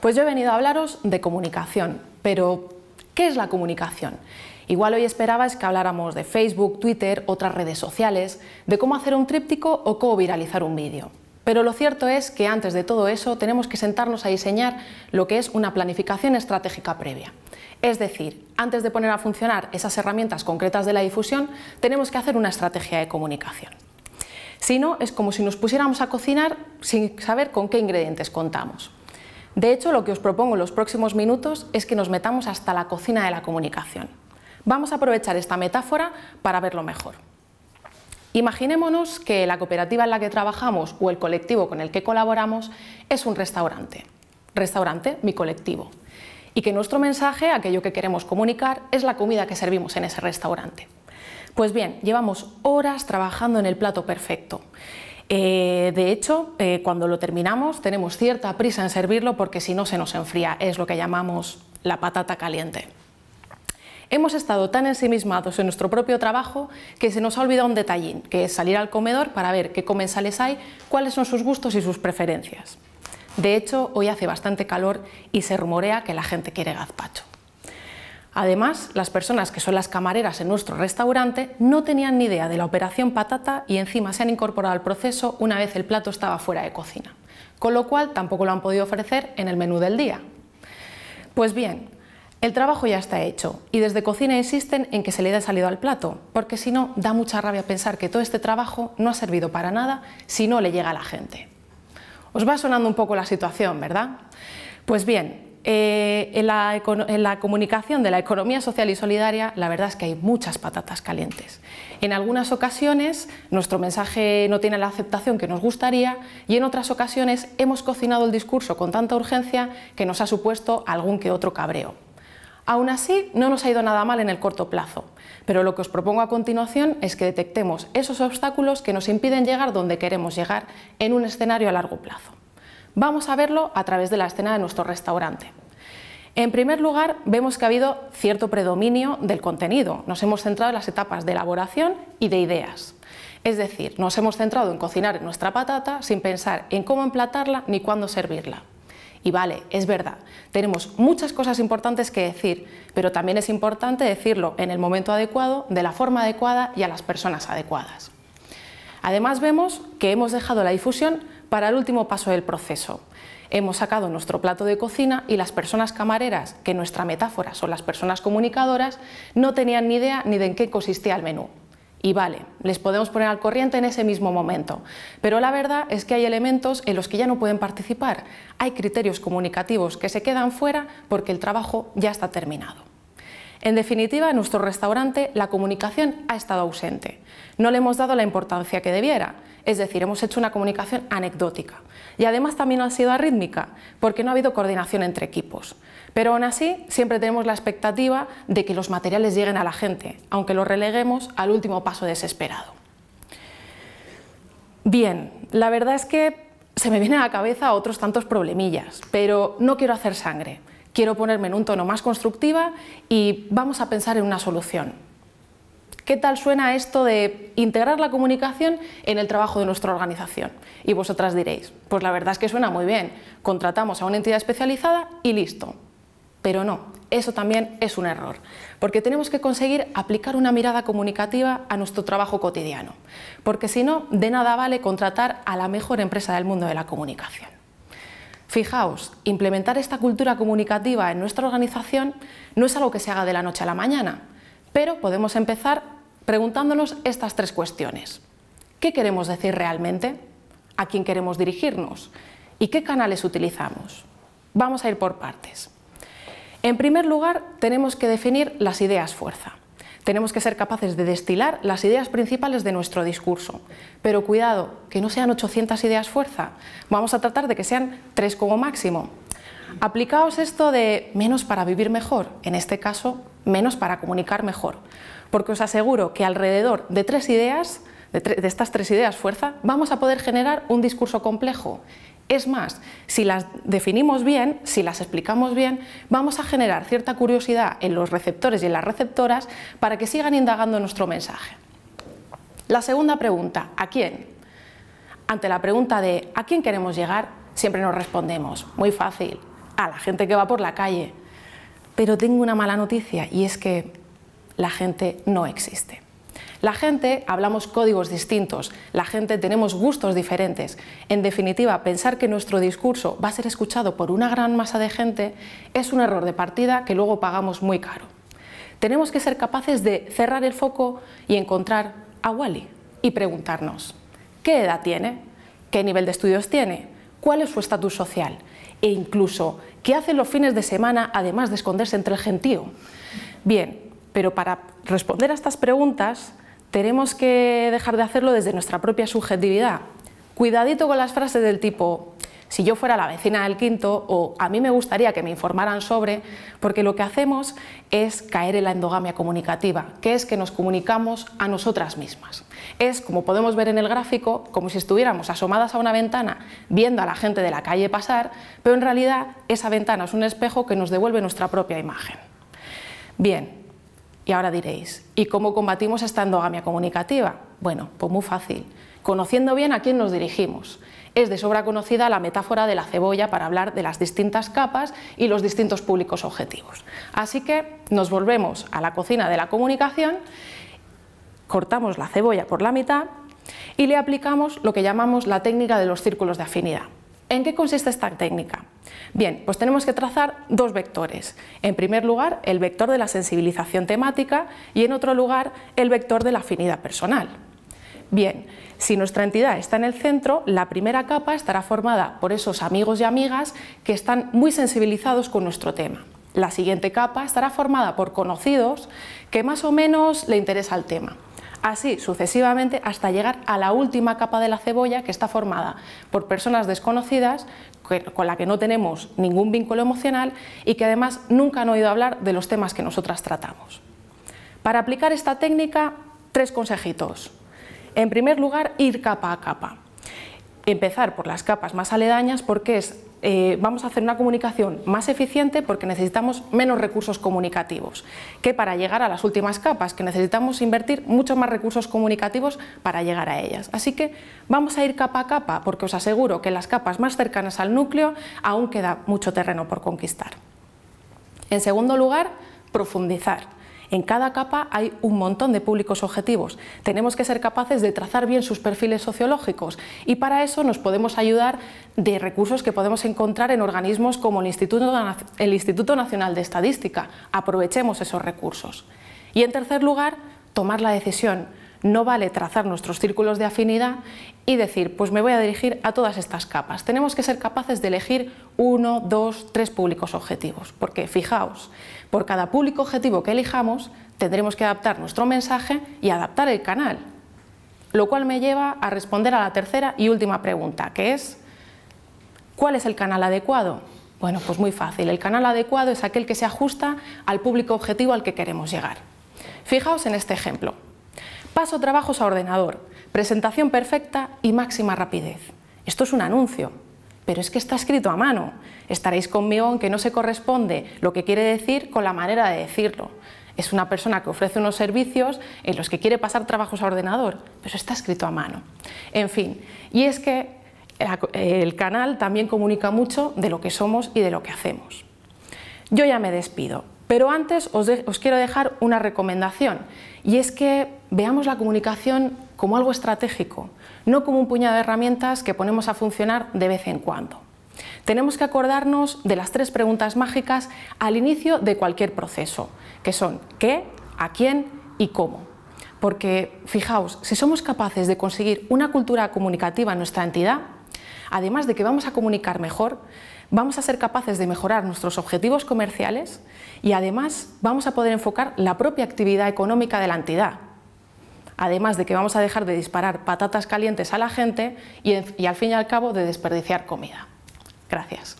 Pues yo he venido a hablaros de comunicación, pero ¿qué es la comunicación? Igual hoy esperabais que habláramos de Facebook, Twitter, otras redes sociales, de cómo hacer un tríptico o cómo viralizar un vídeo. Pero lo cierto es que antes de todo eso tenemos que sentarnos a diseñar lo que es una planificación estratégica previa. Es decir, antes de poner a funcionar esas herramientas concretas de la difusión, tenemos que hacer una estrategia de comunicación. Si no, es como si nos pusiéramos a cocinar sin saber con qué ingredientes contamos. De hecho, lo que os propongo en los próximos minutos es que nos metamos hasta la cocina de la comunicación. Vamos a aprovechar esta metáfora para verlo mejor. Imaginémonos que la cooperativa en la que trabajamos o el colectivo con el que colaboramos es un restaurante. Restaurante, mi colectivo. Y que nuestro mensaje, aquello que queremos comunicar, es la comida que servimos en ese restaurante. Pues bien, llevamos horas trabajando en el plato perfecto eh, de hecho, eh, cuando lo terminamos tenemos cierta prisa en servirlo porque si no se nos enfría, es lo que llamamos la patata caliente. Hemos estado tan ensimismados en nuestro propio trabajo que se nos ha olvidado un detallín, que es salir al comedor para ver qué comensales hay, cuáles son sus gustos y sus preferencias. De hecho, hoy hace bastante calor y se rumorea que la gente quiere gazpacho. Además, las personas que son las camareras en nuestro restaurante no tenían ni idea de la operación patata y encima se han incorporado al proceso una vez el plato estaba fuera de cocina, con lo cual tampoco lo han podido ofrecer en el menú del día. Pues bien, el trabajo ya está hecho y desde cocina insisten en que se le dé salido al plato, porque si no, da mucha rabia pensar que todo este trabajo no ha servido para nada si no le llega a la gente. Os va sonando un poco la situación, ¿verdad? Pues bien, eh, en, la, en, la, comunicación de la economía social y solidaria, la verdad es que hay muchas patatas calientes. En algunas ocasiones nuestro mensaje no tiene la aceptación que nos gustaría y en otras ocasiones hemos cocinado el discurso con tanta urgencia que nos ha supuesto algún que otro cabreo. Aún así, no nos ha ido nada mal en el corto plazo, pero lo que os propongo a continuación es que detectemos esos obstáculos que nos impiden llegar donde queremos llegar en un escenario a largo plazo. Vamos a verlo a través de la escena de nuestro restaurante. En primer lugar, vemos que ha habido cierto predominio del contenido. Nos hemos centrado en las etapas de elaboración y de ideas. Es decir, nos hemos centrado en cocinar nuestra patata sin pensar en cómo emplatarla ni cuándo servirla. Y vale, es verdad, tenemos muchas cosas importantes que decir, pero también es importante decirlo en el momento adecuado, de la forma adecuada y a las personas adecuadas. Además vemos que hemos dejado la difusión para el último paso del proceso. Hemos sacado nuestro plato de cocina y las personas camareras, que nuestra metáfora son las personas comunicadoras, no tenían ni idea ni de en qué consistía el menú. Y vale, les podemos poner al corriente en ese mismo momento, pero la verdad es que hay elementos en los que ya no pueden participar, hay criterios comunicativos que se quedan fuera porque el trabajo ya está terminado. En definitiva, en nuestro restaurante la comunicación ha estado ausente. No le hemos dado la importancia que debiera, es decir, hemos hecho una comunicación anecdótica. Y además también no ha sido arrítmica, porque no ha habido coordinación entre equipos. Pero aún así, siempre tenemos la expectativa de que los materiales lleguen a la gente, aunque lo releguemos al último paso desesperado. Bien, la verdad es que se me vienen a la cabeza otros tantos problemillas, pero no quiero hacer sangre quiero ponerme en un tono más constructiva y vamos a pensar en una solución. ¿Qué tal suena esto de integrar la comunicación en el trabajo de nuestra organización? Y vosotras diréis, pues la verdad es que suena muy bien, contratamos a una entidad especializada y listo. Pero no, eso también es un error, porque tenemos que conseguir aplicar una mirada comunicativa a nuestro trabajo cotidiano, porque si no, de nada vale contratar a la mejor empresa del mundo de la comunicación. Fijaos, implementar esta cultura comunicativa en nuestra organización no es algo que se haga de la noche a la mañana, pero podemos empezar preguntándonos estas tres cuestiones. ¿Qué queremos decir realmente? ¿A quién queremos dirigirnos? ¿Y qué canales utilizamos? Vamos a ir por partes. En primer lugar, tenemos que definir las ideas fuerza. Tenemos que ser capaces de destilar las ideas principales de nuestro discurso. Pero cuidado, que no sean 800 ideas fuerza. Vamos a tratar de que sean tres como máximo. Aplicaos esto de menos para vivir mejor, en este caso, menos para comunicar mejor. Porque os aseguro que alrededor de tres ideas, de estas tres ideas fuerza, vamos a poder generar un discurso complejo es más, si las definimos bien, si las explicamos bien, vamos a generar cierta curiosidad en los receptores y en las receptoras para que sigan indagando nuestro mensaje. La segunda pregunta, ¿a quién? Ante la pregunta de ¿a quién queremos llegar? Siempre nos respondemos, muy fácil, a la gente que va por la calle. Pero tengo una mala noticia y es que la gente no existe. La gente hablamos códigos distintos, la gente tenemos gustos diferentes. En definitiva, pensar que nuestro discurso va a ser escuchado por una gran masa de gente es un error de partida que luego pagamos muy caro. Tenemos que ser capaces de cerrar el foco y encontrar a Wally y preguntarnos, ¿qué edad tiene? ¿Qué nivel de estudios tiene? ¿Cuál es su estatus social? E incluso, ¿qué hace los fines de semana además de esconderse entre el gentío? Bien, pero para responder a estas preguntas tenemos que dejar de hacerlo desde nuestra propia subjetividad. Cuidadito con las frases del tipo, si yo fuera la vecina del quinto o a mí me gustaría que me informaran sobre, porque lo que hacemos es caer en la endogamia comunicativa, que es que nos comunicamos a nosotras mismas. Es, como podemos ver en el gráfico, como si estuviéramos asomadas a una ventana viendo a la gente de la calle pasar, pero en realidad esa ventana es un espejo que nos devuelve nuestra propia imagen. Bien, y ahora diréis, ¿y cómo combatimos esta endogamia comunicativa? Bueno, pues muy fácil, conociendo bien a quién nos dirigimos. Es de sobra conocida la metáfora de la cebolla para hablar de las distintas capas y los distintos públicos objetivos. Así que nos volvemos a la cocina de la comunicación, cortamos la cebolla por la mitad y le aplicamos lo que llamamos la técnica de los círculos de afinidad. ¿En qué consiste esta técnica? Bien, pues tenemos que trazar dos vectores. En primer lugar, el vector de la sensibilización temática y en otro lugar, el vector de la afinidad personal. Bien, si nuestra entidad está en el centro, la primera capa estará formada por esos amigos y amigas que están muy sensibilizados con nuestro tema. La siguiente capa estará formada por conocidos que más o menos le interesa el tema así sucesivamente hasta llegar a la última capa de la cebolla que está formada por personas desconocidas con la que no tenemos ningún vínculo emocional y que además nunca han oído hablar de los temas que nosotras tratamos. Para aplicar esta técnica, tres consejitos. En primer lugar, ir capa a capa. Empezar por las capas más aledañas porque es eh, vamos a hacer una comunicación más eficiente porque necesitamos menos recursos comunicativos, que para llegar a las últimas capas, que necesitamos invertir muchos más recursos comunicativos para llegar a ellas. Así que vamos a ir capa a capa porque os aseguro que las capas más cercanas al núcleo aún queda mucho terreno por conquistar. En segundo lugar, profundizar. En cada capa hay un montón de públicos objetivos. Tenemos que ser capaces de trazar bien sus perfiles sociológicos y para eso nos podemos ayudar de recursos que podemos encontrar en organismos como el Instituto, Nacional de Estadística. Aprovechemos esos recursos. Y en tercer lugar, tomar la decisión no vale trazar nuestros círculos de afinidad y decir, pues me voy a dirigir a todas estas capas. Tenemos que ser capaces de elegir uno, dos, tres públicos objetivos, porque fijaos, por cada público objetivo que elijamos, tendremos que adaptar nuestro mensaje y adaptar el canal. Lo cual me lleva a responder a la tercera y última pregunta, que es, ¿cuál es el canal adecuado? Bueno, pues muy fácil, el canal adecuado es aquel que se ajusta al público objetivo al que queremos llegar. Fijaos en este ejemplo. Paso trabajos a ordenador, presentación perfecta y máxima rapidez. Esto es un anuncio, pero es que está escrito a mano. Estaréis conmigo en que no se corresponde lo que quiere decir con la manera de decirlo. Es una persona que ofrece unos servicios en los que quiere pasar trabajos a ordenador, pero está escrito a mano. En fin, y es que el canal también comunica mucho de lo que somos y de lo que hacemos. Yo ya me despido. Pero antes os, quiero dejar una recomendación y es que veamos la comunicación como algo estratégico, no como un puñado de herramientas que ponemos a funcionar de vez en cuando. Tenemos que acordarnos de las tres preguntas mágicas al inicio de cualquier proceso, que son qué, a quién y cómo. Porque, fijaos, si somos capaces de conseguir una cultura comunicativa en nuestra entidad, además de que vamos a comunicar mejor, vamos a ser capaces de mejorar nuestros objetivos comerciales y además vamos a poder enfocar la propia actividad económica de la entidad. Además de que vamos a dejar de disparar patatas calientes a la gente y, y al fin y al cabo de desperdiciar comida. Gracias.